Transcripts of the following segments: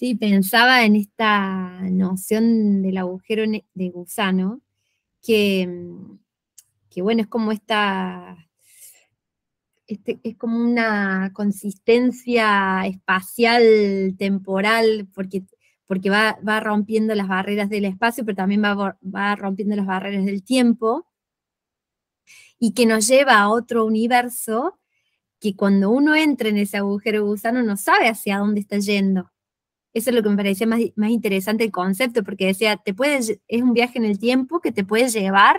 Sí, pensaba en esta noción del agujero e, de gusano, mm, que, bueno, es como esta, este, es como una consistencia espacial, temporal, porque, porque va, rompiendo las barreras del espacio, pero también va, rompiendo las barreras del tiempo, y que nos lleva a otro universo que cuando uno entra en ese agujero de gusano no sabe hacia dónde está yendo eso es lo que me parecía más, interesante el concepto, porque decía, te puedes, es un viaje en el tiempo que te puede llevar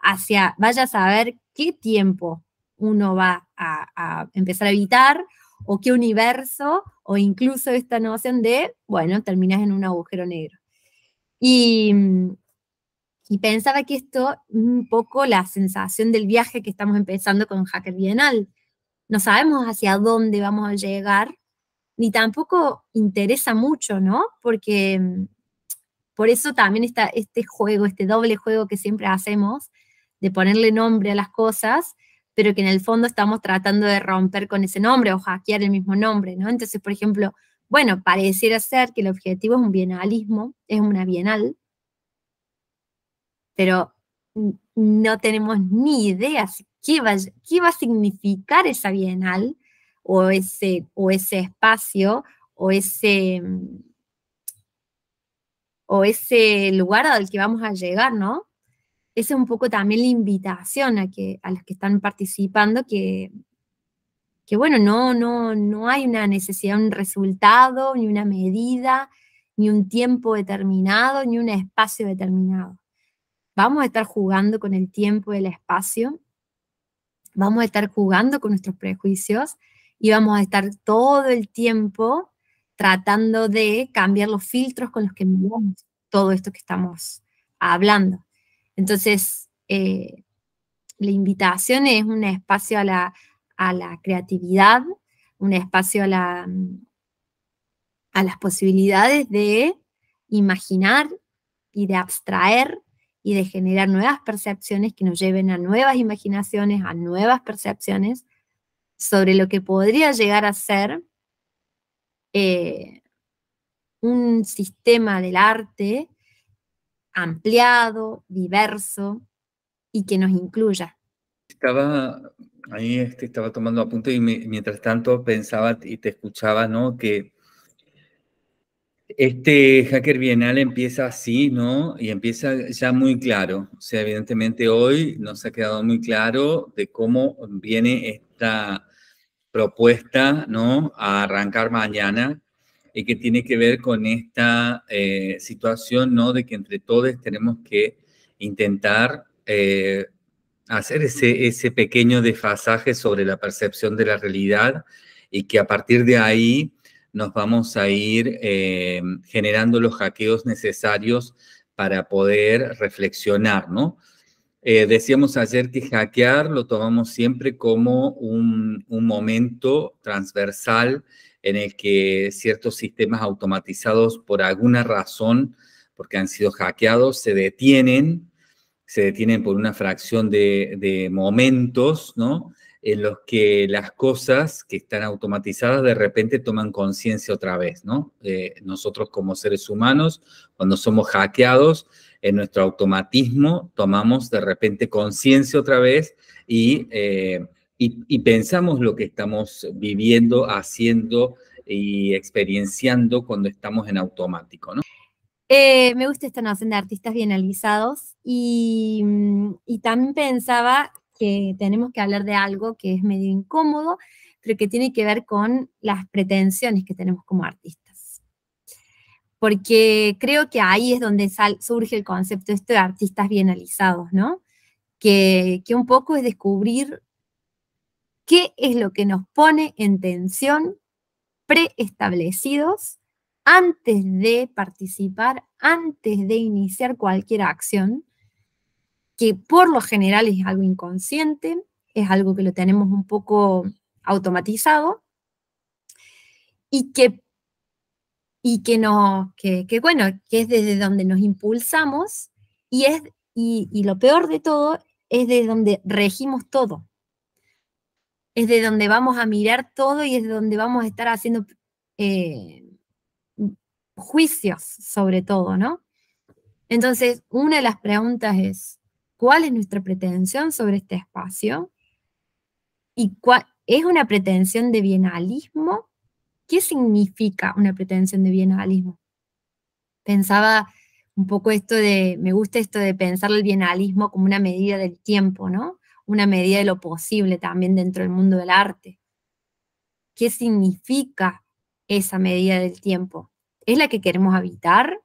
hacia, vaya a saber qué tiempo uno va a, empezar a evitar o qué universo, o incluso esta noción de, bueno, terminas en un agujero negro. Y, y, pensaba que esto, un poco la sensación del viaje que estamos empezando con Hacker Bienal, no sabemos hacia dónde vamos a llegar, ni tampoco interesa mucho, ¿no? Porque mm, por eso también está este juego, este doble juego que siempre hacemos de ponerle nombre a las cosas, pero que en el fondo estamos tratando de romper con ese nombre o hackear el mismo nombre, ¿no? Entonces, por ejemplo, bueno, pareciera ser que el objetivo es un bienalismo, es una bienal, pero no tenemos ni idea qué va, qué va a significar esa bienal, o ese, o ese espacio mm, o ese, lugar al que vamos a llegar, ¿no? Esa es un poco también la invitación a, que, a los que están participando, que, que bueno, no, no, no hay una necesidad, un resultado, ni una medida, ni un tiempo determinado, ni un espacio determinado. Vamos a estar jugando con el tiempo y el espacio, vamos a estar jugando con nuestros prejuicios, y vamos a estar todo el tiempo tratando de cambiar los filtros con los que miramos todo esto que estamos hablando. Entonces, eh, la invitación es un espacio a la, a la creatividad, un espacio a, la, a las posibilidades de imaginar y de abstraer y de generar nuevas percepciones que nos lleven a nuevas imaginaciones, a nuevas percepciones, sobre lo que podría llegar a ser eh, un sistema del arte ampliado, diverso y que nos incluya. Estaba ahí, este, estaba tomando apuntes y mientras tanto pensaba y te escuchaba, ¿no? Que este Hacker Bienal empieza así, ¿no? Y empieza ya muy claro. O sea, evidentemente hoy nos ha quedado muy claro de cómo viene esta propuesta, ¿no? A arrancar mañana y que tiene que ver con esta eh, situación, ¿no? De que entre todos tenemos que intentar eh, hacer ese, ese pequeño desfasaje sobre la percepción de la realidad y que a partir de ahí nos vamos a ir eh, generando los hackeos necesarios para poder reflexionar, ¿no? Eh, decíamos ayer que hackear lo tomamos siempre como un, momento transversal en el que ciertos sistemas automatizados por alguna razón, porque han sido hackeados, se detienen, se detienen por una fracción de, momentos, ¿no? En los que las cosas que están automatizadas de repente toman conciencia otra vez, ¿no? Eh, nosotros como seres humanos, cuando somos hackeados, en nuestro automatismo tomamos de repente conciencia otra vez eh, y, y, pensamos lo que estamos viviendo, haciendo y experienciando cuando estamos en automático, ¿no? Eh, me gusta esta noción de artistas bien analizados y, mm, y también pensaba que tenemos que hablar de algo que es medio incómodo, pero que tiene que ver con las pretensiones que tenemos como artistas porque creo que ahí es donde surge el concepto este de artistas bienalizados, ¿no? Que, que un poco es descubrir qué es lo que nos pone en tensión preestablecidos antes de participar, antes de iniciar cualquier acción, que por lo general es algo inconsciente, es algo que lo tenemos un poco automatizado y que y que, no, bueno, que es desde donde nos impulsamos y, es, y, lo peor de todo es desde donde regimos todo. Es de donde vamos a mirar todo y es de donde vamos a estar haciendo eh, juicios sobre todo, ¿no? Entonces, una de las preguntas es, ¿cuál es nuestra pretensión sobre este espacio? ¿Y es una pretensión de bienalismo ¿Qué significa una pretensión de bienalismo? Pensaba un poco esto de, me gusta esto de pensar el bienalismo como una medida del tiempo, ¿no? Una medida de lo posible también dentro del mundo del arte. ¿Qué significa esa medida del tiempo? ¿Es la que queremos habitar?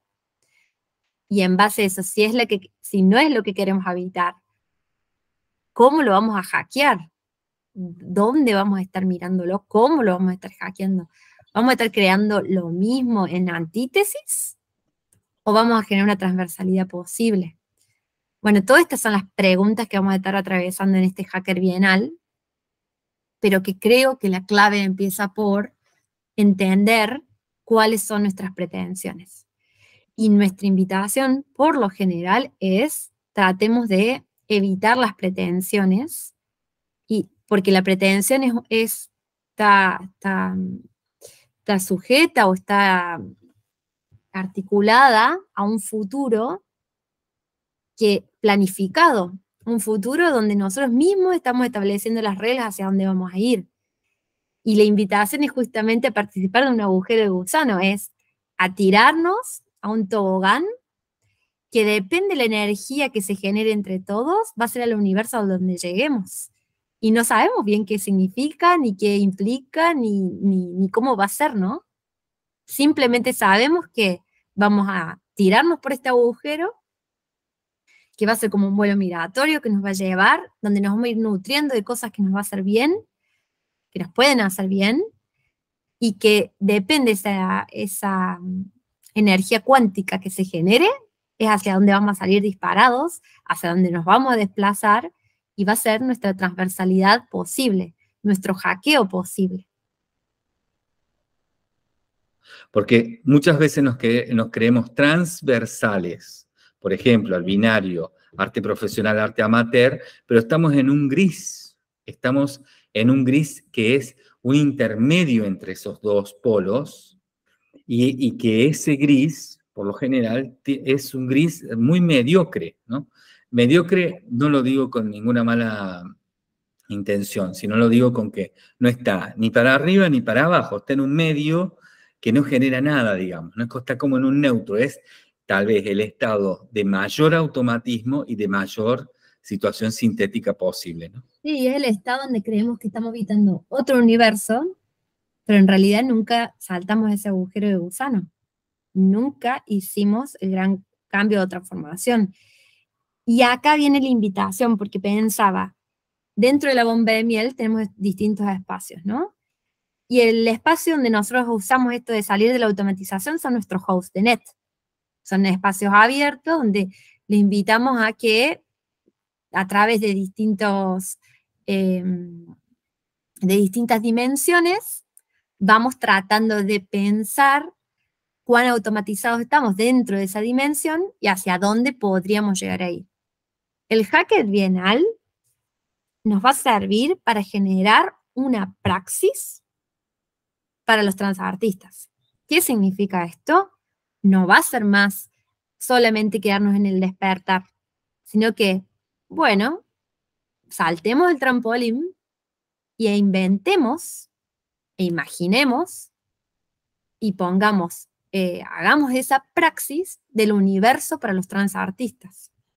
Y en base a eso, si, es la que, si no es lo que queremos habitar, ¿cómo lo vamos a hackear? dónde vamos a estar mirándolo, cómo lo vamos a estar hackeando. ¿Vamos a estar creando lo mismo en antítesis o vamos a generar una transversalidad posible? Bueno, todas estas son las preguntas que vamos a estar atravesando en este hacker bienal, pero que creo que la clave empieza por entender cuáles son nuestras pretensiones. Y nuestra invitación, por lo general, es tratemos de evitar las pretensiones y porque la pretensión es, está, sujeta o está articulada a un futuro que planificado, un futuro donde nosotros mismos estamos estableciendo las reglas hacia dónde vamos a ir. Y la invitación es justamente a participar de un agujero de gusano, es a tirarnos a un tobogán que depende de la energía que se genere entre todos, va a ser el universo donde lleguemos y no sabemos bien qué significa, ni qué implica, ni, cómo va a ser, ¿no? Simplemente sabemos que vamos a tirarnos por este agujero, que va a ser como un vuelo migratorio que nos va a llevar, donde nos vamos a ir nutriendo de cosas que nos va a hacer bien, que nos pueden hacer bien, y que depende esa, esa mm, energía cuántica que se genere, es hacia dónde vamos a salir disparados, hacia dónde nos vamos a desplazar y va a ser nuestra transversalidad posible, nuestro hackeo posible. Porque muchas veces nos, nos creemos transversales, por ejemplo, al binario, arte profesional, arte amateur, pero estamos en un gris, estamos en un gris que es un intermedio entre esos dos polos y, y que ese gris, por lo general, es un gris muy mediocre, ¿no? Mediocre no lo digo con ninguna mala intención, sino lo digo con que no está ni para arriba ni para abajo, está en un medio que no genera nada, digamos, no está como en un neutro, es tal vez el estado de mayor automatismo y de mayor situación sintética posible. ¿no? Sí, es el estado donde creemos que estamos habitando otro universo, pero en realidad nunca saltamos ese agujero de gusano, nunca hicimos el gran cambio de transformación. Y acá viene la invitación, porque pensaba, dentro de la bomba de miel tenemos distintos espacios, ¿no? Y el espacio donde nosotros usamos esto de salir de la automatización son nuestros hosts de net. Son espacios abiertos donde le invitamos a que a través de distintos em, de distintas dimensiones vamos tratando de pensar cuán automatizados estamos dentro de esa dimensión y hacia dónde podríamos llegar ahí. El hacker bienal nos va a servir para generar una praxis para los transartistas. ¿Qué significa esto? No va a ser más solamente quedarnos en el despertar, sino que, bueno, saltemos el trampolín e inventemos e imaginemos y pongamos, eh, hagamos esa praxis del universo para los transartistas.